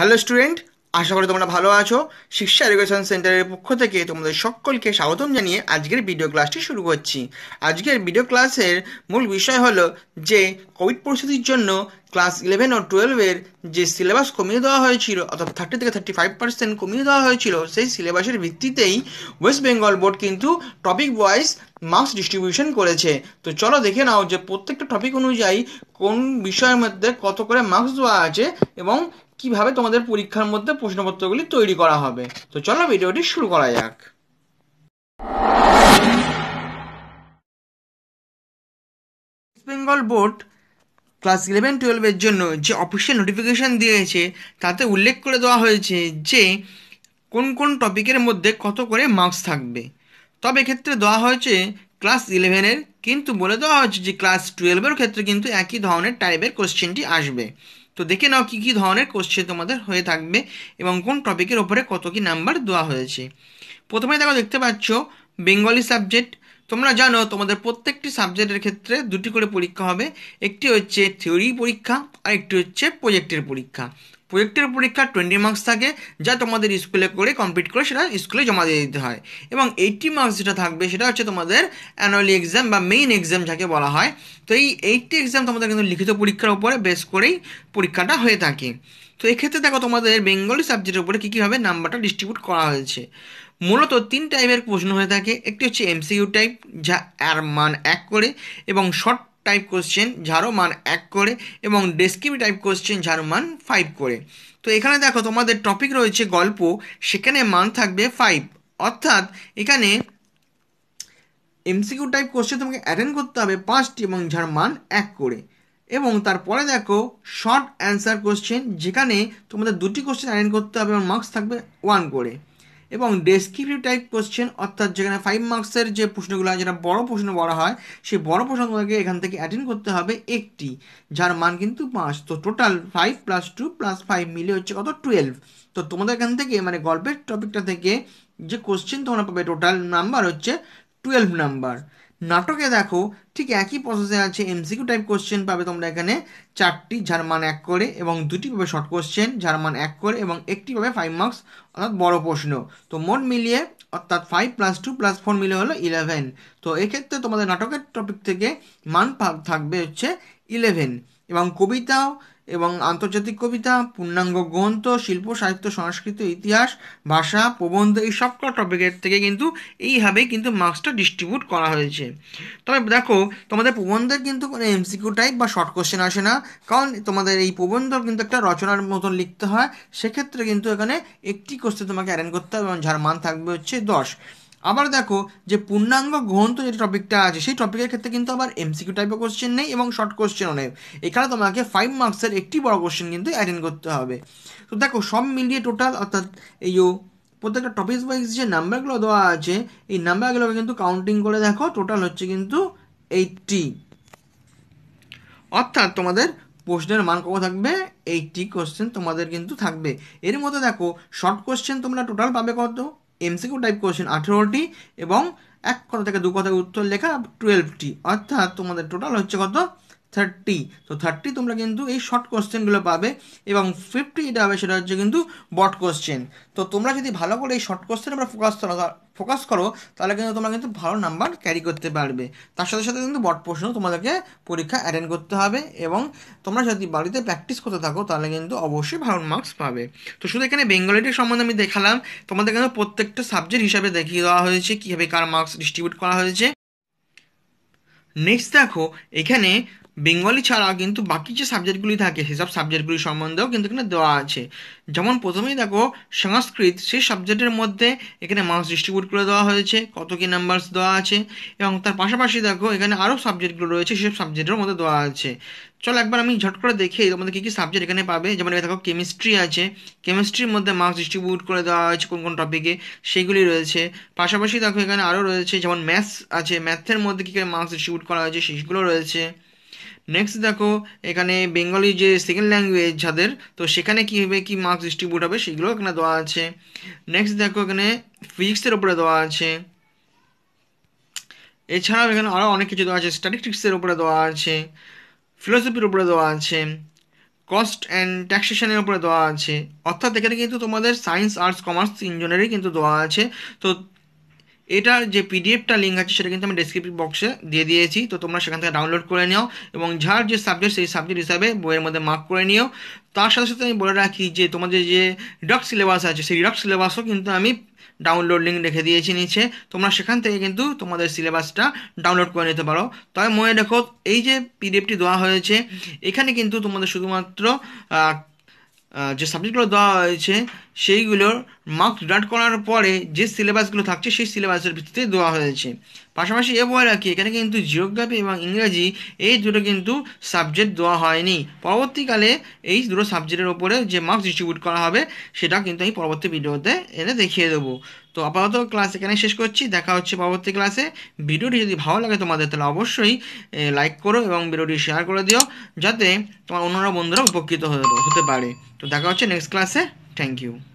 hello student আশা করি তোমরা ভালো আছো শিক্ষা এডুকেশন সেন্টারের পক্ষ থেকে তোমাদের সকলকে স্বাগতম জানিয়ে আজকের ভিডিও ক্লাসটি শুরু করছি আজকের ভিডিও ক্লাসের মূল বিষয় হলো যে কোভিড পরিস্থিতির জন্য ক্লাস ইলেভেন ও টুয়েলভের যে সিলেবাস কমিয়ে দেওয়া হয়েছিল অর্থাৎ থার্টি থেকে থার্টি ফাইভ পার্সেন্ট কমিয়ে দেওয়া হয়েছিল সেই সিলেবাসের ভিত্তিতেই ওয়েস্ট বেঙ্গল বোর্ড কিন্তু টপিক ওয়াইজ মার্কস ডিস্ট্রিবিউশন করেছে তো চলো দেখে নাও যে প্রত্যেকটা টপিক অনুযায়ী কোন বিষয়ের মধ্যে কত করে মার্কস দেওয়া আছে এবং কিভাবে তোমাদের পরীক্ষার মধ্যে প্রশ্নপত্রগুলি তৈরি করা হবে তো চলো ভিডিওটি শুরু করা যাক বেঙ্গল বোর্ড ক্লাস ইলেভেন টুয়েলভের জন্য যে অফিসিয়াল নোটিফিকেশান দিয়েছে তাতে উল্লেখ করে দেওয়া হয়েছে যে কোন কোন টপিকের মধ্যে কত করে মার্কস থাকবে তবে ক্ষেত্রে দেওয়া হয়েছে ক্লাস ইলেভেনের কিন্তু বলে দেওয়া হচ্ছে যে ক্লাস টুয়েলভের ক্ষেত্রে কিন্তু একই ধরনের টাইপের কোশ্চেনটি আসবে তো দেখে নাও কী কী ধরনের কোশ্চেন তোমাদের হয়ে থাকবে এবং কোন টপিকের ওপরে কত কী নাম্বার দেওয়া হয়েছে প্রথমে দেখো দেখতে পাচ্ছ বেঙ্গলি সাবজেক্ট তোমরা জানো তোমাদের প্রত্যেকটি সাবজেক্টের ক্ষেত্রে দুটি করে পরীক্ষা হবে একটি হচ্ছে থিওরি পরীক্ষা আর একটি হচ্ছে প্রজেক্টের পরীক্ষা প্রজেক্টের পরীক্ষা টোয়েন্টি মার্কস থাকে যা তোমাদের স্কুলে করে কমপ্লিট করে সেটা স্কুলে জমা দিয়ে দিতে হয় এবং এইটটি মার্কস যেটা থাকবে সেটা হচ্ছে তোমাদের অ্যানুয়ালি এক্সাম বা মেইন এক্সাম যাকে বলা হয় তো এই এইটটি এক্সাম তোমাদের কিন্তু লিখিত পরীক্ষার উপরে বেস করেই পরীক্ষাটা হয়ে থাকে তো এক্ষেত্রে দেখো তোমাদের বেঙ্গলি সাবজেক্টের উপরে কী কীভাবে নাম্বারটা ডিস্ট্রিবিউট করা হয়েছে মূলত তিন টাইপের প্রশ্ন হয়ে থাকে একটি হচ্ছে এমসিকিউ টাইপ যা আর মান এক করে এবং শর্ট টাইপ কোশ্চেন ঝাড়ো মান এক করে এবং ডেসক্রিপ টাইপ কোশ্চেন ঝাড়ো মান ফাইভ করে তো এখানে দেখো তোমাদের টপিক রয়েছে গল্প সেখানে মান থাকবে ফাইভ অর্থাৎ এখানে এমসিকিউ টাইপ কোশ্চেন তোমাকে অ্যাটেন্ড করতে হবে পাঁচটি এবং যার মান এক করে এবং তারপরে দেখো শর্ট অ্যান্সার কোশ্চেন যেখানে তোমাদের দুটি কোশ্চেন অ্যাটেন্ড করতে হবে এবং মার্কস থাকবে ওয়ান করে এবং ডেসক্রিপটিভ টাইপ কোশ্চেন অর্থাৎ যেখানে ফাইভ মার্কসের যে প্রশ্নগুলো হয় যেটা বড় প্রশ্ন বলা হয় সেই বড় প্রশ্নগুলোকে এখান থেকে অ্যাটেন্ড করতে হবে একটি যার মান কিন্তু পাঁচ তো total five plus two plus five মিলে হচ্ছে কত টুয়েলভ তো তোমাদের এখান থেকে মানে গল্পের টপিকটা থেকে যে কোশ্চেন তোমরা পাবে টোটাল নাম্বার হচ্ছে টুয়েলভ নাম্বার নাটকে দেখো ঠিক একই প্রসেসে আছে এমসিকিউ টাইপ কোশ্চেন পাবে তোমরা এখানে চারটি যার মান এক করে এবং দুটি পাবে শর্ট কোশ্চেন যার এক করে এবং একটি পাবে ফাইভ মার্কস অর্থাৎ বড় প্রশ্ন তো মোট মিলিয়ে অর্থাৎ five plus two plus four মিলে হলো ইলেভেন তো এক্ষেত্রে তোমাদের নাটকের টপিক থেকে মান থাকবে হচ্ছে ইলেভেন এবং কবিতাও এবং আন্তর্জাতিক কবিতা পূর্ণাঙ্গ গ্রন্থ শিল্প সাহিত্য সংস্কৃত ইতিহাস ভাষা প্রবন্ধ এই সবকটা টপিকের থেকে কিন্তু এইভাবেই কিন্তু মার্ক্সটা ডিস্ট্রিবিউট করা হয়েছে তবে দেখো তোমাদের প্রবন্ধের কিন্তু কোনো এমসিকিউ টাইপ বা শর্ট কোশ্চেন আসে না কারণ তোমাদের এই প্রবন্ধ কিন্তু একটা রচনার মতন লিখতে হয় সেক্ষেত্রে কিন্তু এখানে একটি কোশ্চেন তোমাকে অ্যারেঞ্জ করতে হবে এবং যার মান থাকবে হচ্ছে দশ আবার দেখো যে পূর্ণাঙ্গ গ্রন্থ যে টপিকটা আছে সেই টপিকের ক্ষেত্রে কিন্তু আবার এমসিকিউ টাইপের কোশ্চেন নেই এবং শর্ট কোশ্চেনও নেই এখানে তোমাকে ফাইভ মার্কসের একটি বড় কোশ্চেন কিন্তু অ্যাটেন্ড করতে হবে তো দেখো সব মিলিয়ে টোটাল অর্থাৎ এই প্রত্যেকটা টপিক ওয়াইজ যে নাম্বারগুলো দেওয়া আছে এই নাম্বারগুলোকে কিন্তু কাউন্টিং করে দেখো টোটাল হচ্ছে কিন্তু এইটটি অর্থাৎ তোমাদের প্রশ্নের মান কত থাকবে এইটটি কোশ্চেন তোমাদের কিন্তু থাকবে এর মধ্যে দেখো শর্ট কোশ্চেন তোমরা টোটাল পাবে কত এমসিকিউ টাইপ কোয়েশ্চেন আঠেরোটি এবং এক কথা থেকে দু কথা উত্তর লেখা টুয়েলভটি অর্থাৎ তোমাদের টোটাল হচ্ছে কত থার্টি তো থার্টি তোমরা কিন্তু এই শর্ট কোয়েশ্চেনগুলো পাবে এবং ফিফটি যেটা হবে সেটা হচ্ছে কিন্তু বট কোশ্চেন তো তোমরা যদি ভালো করে এই শর্ট কোশ্চেন আমরা ফোকাস করো ফোকাস করো তাহলে কিন্তু তোমরা কিন্তু ভালো নাম্বার ক্যারি করতে পারবে তার সাথে সাথে কিন্তু বট প্রশ্ন তোমাদেরকে পরীক্ষা অ্যাটেন্ড করতে হবে এবং তোমরা যদি বাড়িতে প্র্যাকটিস করতে থাকো তাহলে কিন্তু অবশ্যই ভালো মার্কস পাবে তো শুধু এখানে বেঙ্গলিটির সম্বন্ধে আমি দেখালাম তোমাদের কিন্তু প্রত্যেকটা সাবজেক্ট হিসাবে দেখিয়ে দেওয়া হয়েছে কীভাবে কার মার্কস ডিস্ট্রিবিউট করা হয়েছে নেক্সট দেখো এখানে বেঙ্গলি ছাড়া কিন্তু বাকি যে সাবজেক্টগুলি থাকে সেসব সাবজেক্টগুলি সম্বন্ধেও কিন্তু এখানে দেওয়া আছে যেমন প্রথমেই দেখো সংস্কৃত সেই সাবজেক্টের মধ্যে এখানে মার্কস ডিস্ট্রিবিউট করে দেওয়া হয়েছে কত কি নাম্বারস দেওয়া আছে এবং তার পাশাপাশি দেখো এখানে আরও সাবজেক্টগুলো রয়েছে সেসব সাবজেক্টের মধ্যে দেওয়া আছে চলো একবার আমি ঝট করে দেখি তোমাদের কী কী সাবজেক্ট এখানে পাবে যেমন এখানে দেখো কেমিস্ট্রি আছে কেমিস্ট্রির মধ্যে মার্কস ডিস্ট্রিবিউট করে দেওয়া হয়েছে কোন কোন টপিকে সেইগুলি রয়েছে পাশাপাশি দেখো এখানে আরও রয়েছে যেমন ম্যাথস আছে ম্যাথের মধ্যে কী কী মার্কস ডিস্ট্রিবিউট করা হয়েছে সেইগুলো রয়েছে নেক্সট দেখো এখানে বেঙ্গলি যে সেকেন্ড ল্যাঙ্গুয়েজ যাদের তো সেখানে কী হবে কী মার্কস ডিস্ট্রিবিউট হবে সেগুলো এখানে দেওয়া আছে নেক্সট দেখো এখানে ফিজিক্সের ওপরে দেওয়া আছে এছাড়াও এখানে আরও অনেক কিছু দেওয়া আছে স্ট্যাটিস্টিক্সের ওপরে দেওয়া আছে ফিলোসফির উপরে দেওয়া আছে কস্ট অ্যান্ড ট্যাক্সেশনের উপরে দেওয়া আছে অর্থাৎ এখানে কিন্তু তোমাদের সায়েন্স আর্টস কমার্স ইঞ্জিনিয়ারিং কিন্তু দেওয়া আছে তো এটার যে পিডিএফটা লিঙ্ক আছে সেটা কিন্তু আমি ডিসক্রিপশন বক্সে দিয়ে দিয়েছি তো তোমরা সেখান থেকে ডাউনলোড করে নিও এবং যার যে সাবজেক্ট সেই সাবজেক্ট হিসাবে বইয়ের মধ্যে মার্ক করে নিও তার সাথে সাথে আমি বলে রাখি যে তোমাদের যে রিডাক্ট সিলেবাস আছে সেই রিডাক্ট সিলেবাসও কিন্তু আমি ডাউনলোড লিঙ্ক রেখে দিয়েছি নিচে তোমরা সেখান থেকে কিন্তু তোমাদের সিলেবাসটা ডাউনলোড করে নিতে পারো তবে মনে রেখো এই যে পিডিএফটি দেওয়া হয়েছে এখানে কিন্তু তোমাদের শুধুমাত্র যে সাবজেক্টগুলো দেওয়া হয়েছে সেইগুলোর মার্কস ডট করার পরে যে সিলেবাসগুলো থাকছে সেই সিলেবাসের ভিত্তিতে দেওয়া হয়েছে পাশাপাশি এ বয় রাখি এখানে কিন্তু জিওগ্রাফি এবং ইংরাজি এই দুটো কিন্তু সাবজেক্ট দেওয়া হয়নি পরবর্তীকালে এই দুটো সাবজেক্টের ওপরে যে মার্কস ডিস্ট্রিবিউট করা হবে সেটা কিন্তু আমি পরবর্তী ভিডিওতে এনে দেখিয়ে দেবো তো আপাতত ক্লাস এখানে শেষ করছি দেখা হচ্ছে পরবর্তী ক্লাসে ভিডিওটি যদি ভালো লাগে তোমাদের তাহলে অবশ্যই লাইক করো এবং ভিডিওটি শেয়ার করে দিও যাতে তোমার অন্যরা বন্ধুরা উপকৃত হতে পারে তো দেখা হচ্ছে নেক্সট ক্লাসে থ্যাংক ইউ